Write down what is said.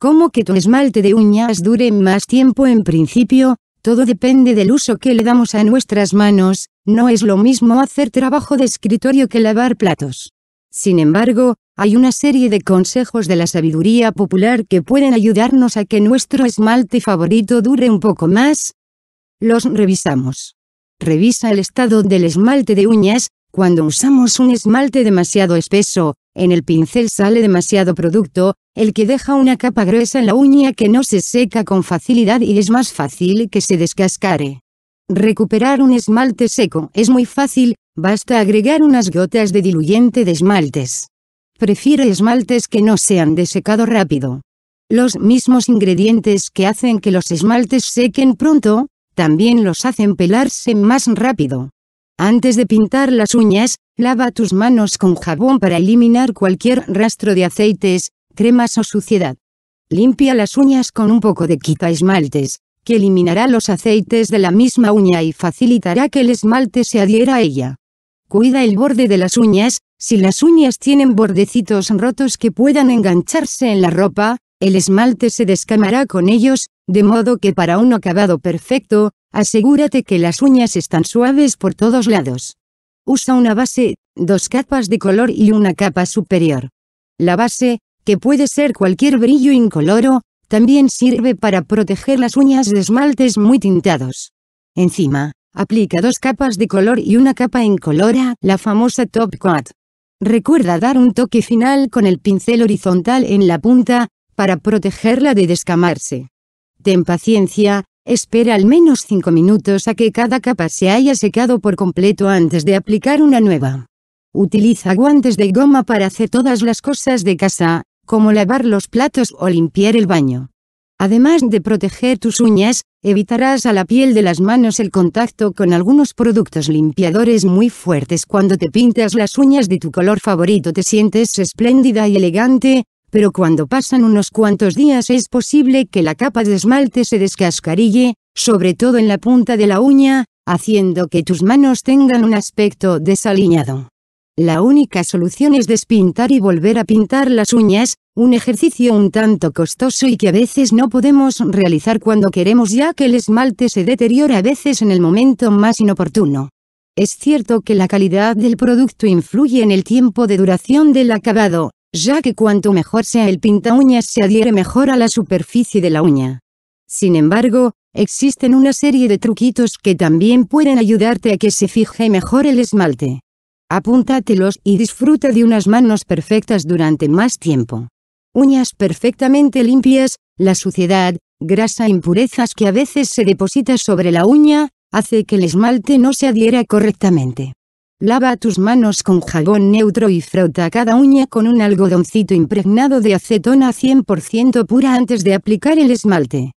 ¿Cómo que tu esmalte de uñas dure más tiempo en principio? Todo depende del uso que le damos a nuestras manos, no es lo mismo hacer trabajo de escritorio que lavar platos. Sin embargo, hay una serie de consejos de la sabiduría popular que pueden ayudarnos a que nuestro esmalte favorito dure un poco más. Los revisamos. Revisa el estado del esmalte de uñas, cuando usamos un esmalte demasiado espeso, en el pincel sale demasiado producto, el que deja una capa gruesa en la uña que no se seca con facilidad y es más fácil que se descascare. Recuperar un esmalte seco es muy fácil, basta agregar unas gotas de diluyente de esmaltes. Prefiere esmaltes que no sean de secado rápido. Los mismos ingredientes que hacen que los esmaltes sequen pronto, también los hacen pelarse más rápido. Antes de pintar las uñas, lava tus manos con jabón para eliminar cualquier rastro de aceites, cremas o suciedad. Limpia las uñas con un poco de quita esmaltes, que eliminará los aceites de la misma uña y facilitará que el esmalte se adhiera a ella. Cuida el borde de las uñas, si las uñas tienen bordecitos rotos que puedan engancharse en la ropa, el esmalte se descamará con ellos, de modo que para un acabado perfecto, Asegúrate que las uñas están suaves por todos lados. Usa una base, dos capas de color y una capa superior. La base, que puede ser cualquier brillo incoloro, también sirve para proteger las uñas de esmaltes muy tintados. Encima, aplica dos capas de color y una capa incolora, la famosa top coat. Recuerda dar un toque final con el pincel horizontal en la punta, para protegerla de descamarse. Ten paciencia, Espera al menos 5 minutos a que cada capa se haya secado por completo antes de aplicar una nueva. Utiliza guantes de goma para hacer todas las cosas de casa, como lavar los platos o limpiar el baño. Además de proteger tus uñas, evitarás a la piel de las manos el contacto con algunos productos limpiadores muy fuertes. Cuando te pintas las uñas de tu color favorito te sientes espléndida y elegante, pero cuando pasan unos cuantos días es posible que la capa de esmalte se descascarille, sobre todo en la punta de la uña, haciendo que tus manos tengan un aspecto desaliñado. La única solución es despintar y volver a pintar las uñas, un ejercicio un tanto costoso y que a veces no podemos realizar cuando queremos ya que el esmalte se deteriora a veces en el momento más inoportuno. Es cierto que la calidad del producto influye en el tiempo de duración del acabado, ya que cuanto mejor sea el pinta uñas se adhiere mejor a la superficie de la uña. Sin embargo, existen una serie de truquitos que también pueden ayudarte a que se fije mejor el esmalte. Apúntatelos y disfruta de unas manos perfectas durante más tiempo. Uñas perfectamente limpias, la suciedad, grasa e impurezas que a veces se deposita sobre la uña, hace que el esmalte no se adhiera correctamente. Lava tus manos con jabón neutro y frota cada uña con un algodoncito impregnado de acetona 100% pura antes de aplicar el esmalte.